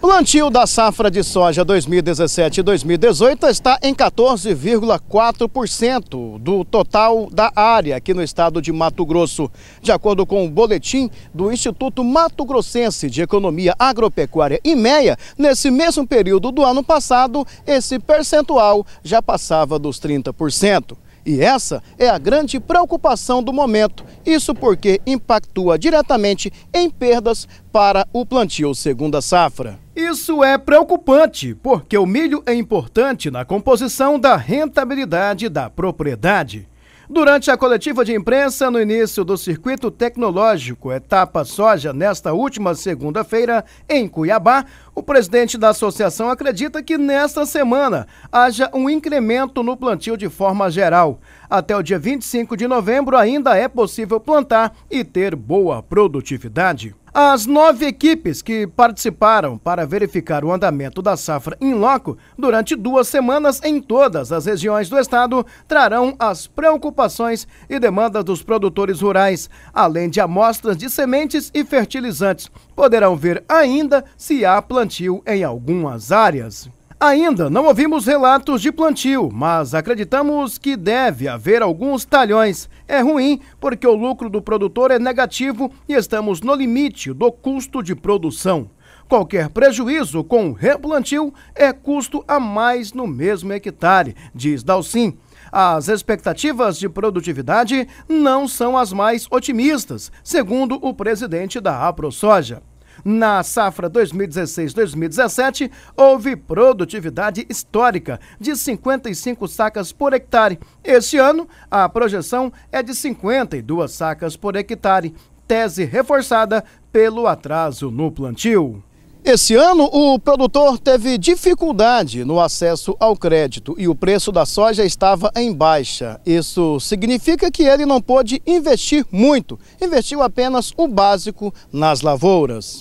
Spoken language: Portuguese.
Plantio da safra de soja 2017 2018 está em 14,4% do total da área aqui no estado de Mato Grosso, de acordo com o boletim do Instituto Mato Grossense de Economia Agropecuária IMEA. Nesse mesmo período do ano passado, esse percentual já passava dos 30%. E essa é a grande preocupação do momento. Isso porque impactua diretamente em perdas para o plantio segunda safra. Isso é preocupante, porque o milho é importante na composição da rentabilidade da propriedade. Durante a coletiva de imprensa no início do Circuito Tecnológico Etapa Soja, nesta última segunda-feira, em Cuiabá, o presidente da associação acredita que nesta semana haja um incremento no plantio de forma geral. Até o dia 25 de novembro ainda é possível plantar e ter boa produtividade. As nove equipes que participaram para verificar o andamento da safra em loco durante duas semanas em todas as regiões do estado trarão as preocupações e demandas dos produtores rurais, além de amostras de sementes e fertilizantes. Poderão ver ainda se há plantio em algumas áreas. Ainda não ouvimos relatos de plantio, mas acreditamos que deve haver alguns talhões. É ruim porque o lucro do produtor é negativo e estamos no limite do custo de produção. Qualquer prejuízo com replantio é custo a mais no mesmo hectare, diz Dalcin. As expectativas de produtividade não são as mais otimistas, segundo o presidente da AproSoja. Na safra 2016-2017, houve produtividade histórica de 55 sacas por hectare. Este ano, a projeção é de 52 sacas por hectare, tese reforçada pelo atraso no plantio. Esse ano, o produtor teve dificuldade no acesso ao crédito e o preço da soja estava em baixa. Isso significa que ele não pôde investir muito, investiu apenas o básico nas lavouras.